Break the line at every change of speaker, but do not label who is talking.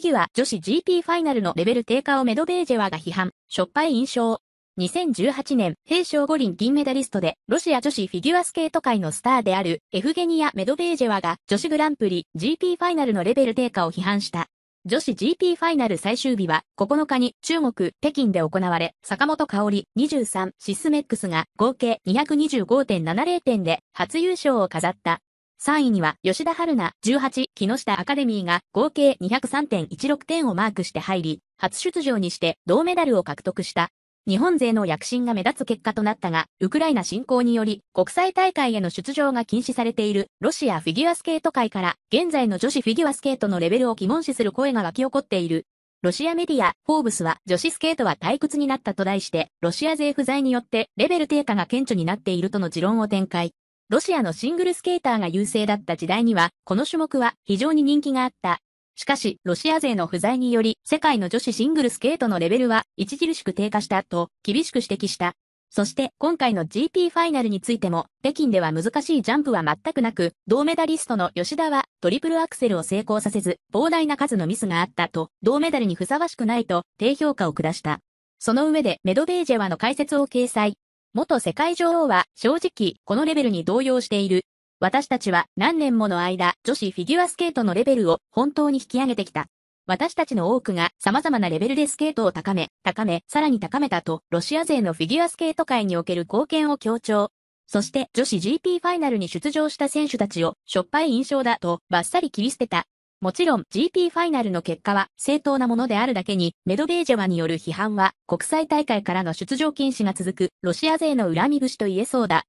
次ュア女子 GP ファイナルのレベル低下をメドベージェワが批判、しょっぱい印象。2018年、平昌五輪銀メダリストで、ロシア女子フィギュアスケート界のスターである、エフゲニア・メドベージェワが、女子グランプリ、GP ファイナルのレベル低下を批判した。女子 GP ファイナル最終日は9日に中国、北京で行われ、坂本香織23シスメックスが合計225.70点で初優勝を飾った。3位には吉田春菜、18、木下アカデミーが合計203.16点をマークして入り、初出場にして銅メダルを獲得した。日本勢の躍進が目立つ結果となったが、ウクライナ侵攻により国際大会への出場が禁止されているロシアフィギュアスケート界から現在の女子フィギュアスケートのレベルを疑問視する声が沸き起こっている。ロシアメディア、フォーブスは女子スケートは退屈になったと題して、ロシア勢不在によってレベル低下が顕著になっているとの持論を展開。ロシアのシングルスケーターが優勢だった時代には、この種目は非常に人気があった。しかし、ロシア勢の不在により、世界の女子シングルスケートのレベルは著しく低下したと、厳しく指摘した。そして、今回の GP ファイナルについても、北京では難しいジャンプは全くなく、銅メダリストの吉田は、トリプルアクセルを成功させず、膨大な数のミスがあったと、銅メダルにふさわしくないと、低評価を下した。その上でメドベージェワの解説を掲載。元世界女王は正直このレベルに動揺している。私たちは何年もの間女子フィギュアスケートのレベルを本当に引き上げてきた。私たちの多くが様々なレベルでスケートを高め、高め、さらに高めたと、ロシア勢のフィギュアスケート界における貢献を強調。そして女子 GP ファイナルに出場した選手たちをしょっぱい印象だとバッサリ切り捨てた。もちろん GP ファイナルの結果は正当なものであるだけに、メドベージェワによる批判は国際大会からの出場禁止が続くロシア勢の恨み節と言えそうだ。